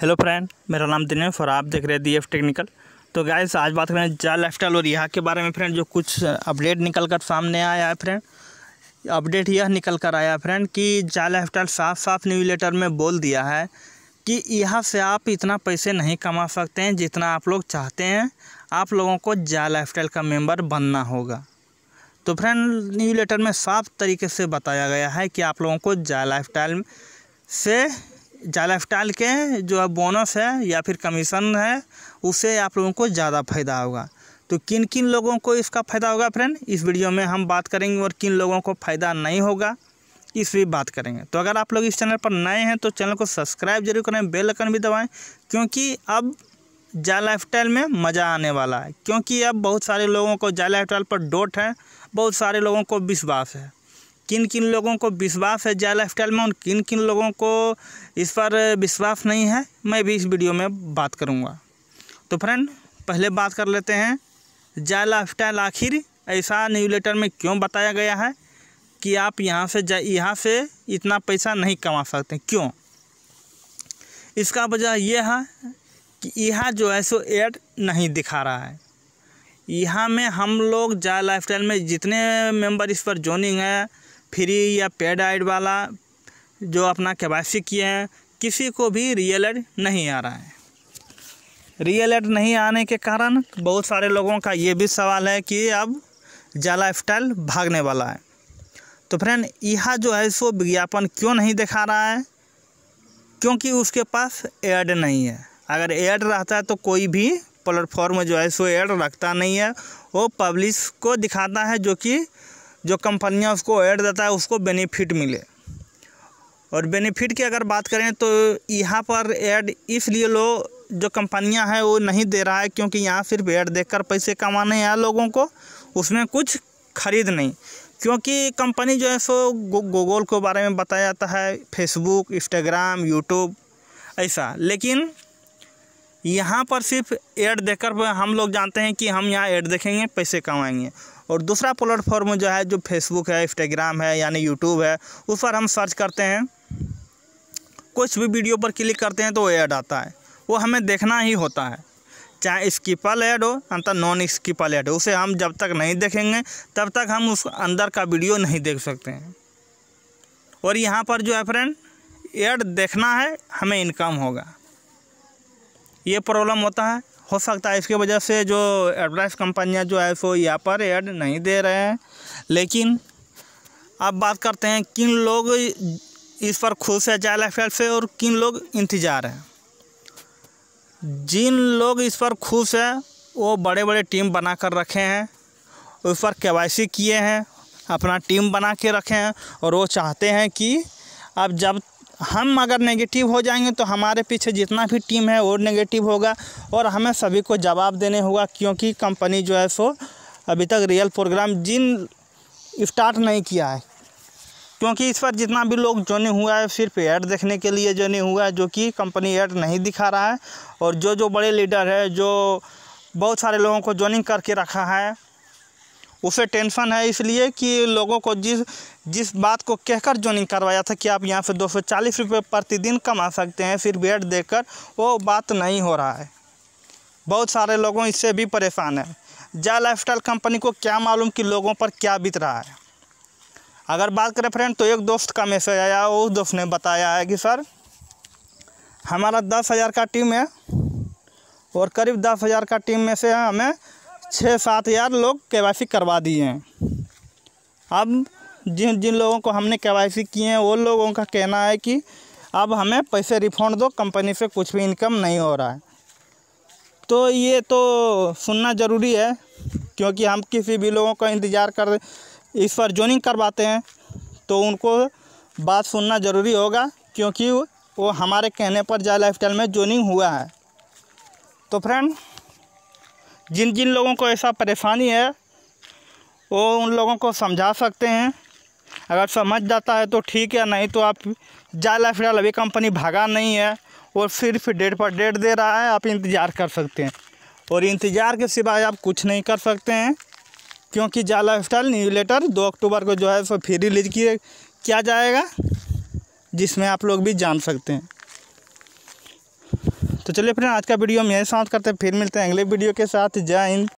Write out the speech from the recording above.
hello friend मेरा नाम दिनेश और आप देख रहे हैं डी एफ टेक्निकल तो गाइस आज बात करें जाल लाइफस्टाइल और यहाँ के बारे में फ्रेंड जो कुछ अपडेट निकल कर सामने आया है फ्रेंड अपडेट यह निकल कर आया फ्रेंड कि जाल लाइफस्टाइल साफ साफ न्यू लेटर में बोल दिया है कि यहाँ से आप इतना पैसे नहीं कमा सकते हैं जितना आप लोग चाहते हैं आप लोगों को जाल लाइफस्टाइल का मेम्बर बनना होगा तो फ्रेंड न्यू लेटर में साफ तरीके से बताया गया है कि आप लोगों को जाल लाइफस्टाइल से जाइफ स्टाइल के जो है बोनस है या फिर कमीशन है उससे आप लोगों को ज़्यादा फायदा होगा तो किन किन लोगों को इसका फ़ायदा होगा फ्रेंड इस वीडियो में हम बात करेंगे और किन लोगों को फ़ायदा नहीं होगा इस भी बात करेंगे तो अगर आप लोग इस चैनल पर नए हैं तो चैनल को सब्सक्राइब जरूर करें बेल आइकन भी दबाएं क्योंकि अब लाइफ लाइफस्टाइल में मज़ा आने वाला है क्योंकि अब बहुत सारे लोगों को जा लाइफस्टाइल पर डोट है बहुत सारे लोगों को विश्वास है किन किन लोगों को विश्वास है जय लाइफ में और किन किन लोगों को इस पर विश्वास नहीं है मैं भी इस वीडियो में बात करूँगा तो फ्रेंड पहले बात कर लेते हैं जय लाइफ आखिर ऐसा न्यू लेटर में क्यों बताया गया है कि आप यहाँ से यहाँ से इतना पैसा नहीं कमा सकते क्यों इसका वजह यह है कि यह जो है सो एड नहीं दिखा रहा है यहाँ में हम लोग जाय लाइफ में जितने मेंबर इस पर जॉइनिंग है फ्री या पेड एड वाला जो अपना केवासी किए हैं किसी को भी रियल एड नहीं आ रहा है रियल एड नहीं आने के कारण बहुत सारे लोगों का ये भी सवाल है कि अब जला स्टाइल भागने वाला है तो फ्रेंड यह जो है सो विज्ञापन क्यों नहीं दिखा रहा है क्योंकि उसके पास एड नहीं है अगर एड रहता है तो कोई भी प्लेटफॉर्म जो है सो एड रखता नहीं है वो पब्लिश को दिखाता है जो कि जो कंपनियाँ उसको ऐड देता है उसको बेनिफिट मिले और बेनिफिट की अगर बात करें तो यहाँ पर ऐड इसलिए लो जो कंपनियां हैं वो नहीं दे रहा है क्योंकि यहाँ सिर्फ ऐड देखकर पैसे कमाने हैं लोगों को उसमें कुछ खरीद नहीं क्योंकि कंपनी जो है सो गूगल के बारे में बताया जाता है फेसबुक इंस्टाग्राम यूट्यूब ऐसा लेकिन यहाँ पर सिर्फ ऐड देखकर हम लोग जानते हैं कि हम यहाँ ऐड देखेंगे पैसे कमाएंगे और दूसरा प्लेटफॉर्म जो है जो फेसबुक है इंस्टाग्राम है यानी यूट्यूब है उस पर हम सर्च करते हैं कुछ भी वीडियो पर क्लिक करते हैं तो एड आता है वो हमें देखना ही होता है चाहे स्कीपल ऐड हो अंतर नॉन स्कीपल ऐड हो उसे हम जब तक नहीं देखेंगे तब तक हम उस अंदर का वीडियो नहीं देख सकते हैं और यहाँ पर जो है फ्रेंड एड देखना है हमें इनकम होगा ये प्रॉब्लम होता है हो सकता है इसके वजह से जो एडवर्टाइज कंपनियाँ जो है सो यहाँ पर एड नहीं दे रहे हैं लेकिन अब बात करते हैं किन लोग इस पर खुश है चाइल्ड लाइफ से और किन लोग इंतज़ार हैं जिन लोग इस पर खुश हैं वो बड़े बड़े टीम बना कर रखे हैं उस पर के किए हैं अपना टीम बना के रखे हैं और वो चाहते हैं कि अब जब हम अगर नेगेटिव हो जाएंगे तो हमारे पीछे जितना भी टीम है वो नेगेटिव होगा और हमें सभी को जवाब देने होगा क्योंकि कंपनी जो है सो अभी तक रियल प्रोग्राम जिन स्टार्ट नहीं किया है क्योंकि इस पर जितना भी लोग जोने हुआ है सिर्फ ऐड देखने के लिए जोने हुआ है जो कि कंपनी ऐड नहीं दिखा रहा है और जो जो बड़े लीडर है जो बहुत सारे लोगों को जॉइनिंग करके रखा है उसे टेंशन है इसलिए कि लोगों को जिस जिस बात को कहकर ज्वाइनिंग करवाया था कि आप यहाँ से दो सौ चालीस रुपये प्रतिदिन कमा सकते हैं फिर बेड देकर वो बात नहीं हो रहा है बहुत सारे लोगों इससे भी परेशान है जय लाइफस्टाइल कंपनी को क्या मालूम कि लोगों पर क्या बीत रहा है अगर बात करें फ्रेंड तो एक दोस्त का मैसेज आया उस दोस्त ने बताया है कि सर हमारा दस हज़ार का टीम है और करीब दस हज़ार का टीम में से हमें छः सात हज़ार लोग के करवा दिए हैं अब जिन जिन लोगों को हमने के किए हैं वो लोगों का कहना है कि अब हमें पैसे रिफंड दो कंपनी से कुछ भी इनकम नहीं हो रहा है तो ये तो सुनना ज़रूरी है क्योंकि हम किसी भी लोगों का इंतज़ार कर इस पर जोनिंग करवाते हैं तो उनको बात सुनना ज़रूरी होगा क्योंकि वो हमारे कहने पर जाए लाइफ में जोनिंग हुआ है तो फ्रेंड जिन जिन लोगों को ऐसा परेशानी है वो उन लोगों को समझा सकते हैं अगर समझ जाता है तो ठीक है नहीं तो आप जाला फिलहाल अभी कंपनी भागा नहीं है और सिर्फ डेट पर डेट दे रहा है आप इंतज़ार कर सकते हैं और इंतज़ार के सिवाय आप कुछ नहीं कर सकते हैं क्योंकि जाला स्टाइल न्यू लेटर दो अक्टूबर को जो है सो फ्री रिलीज किया जाएगा जिसमें आप लोग भी जान सकते हैं तो चलिए फ्रेंड आज का वीडियो हम यहीं समाप्त करते हैं फिर मिलते हैं अगले वीडियो के साथ जय हिंद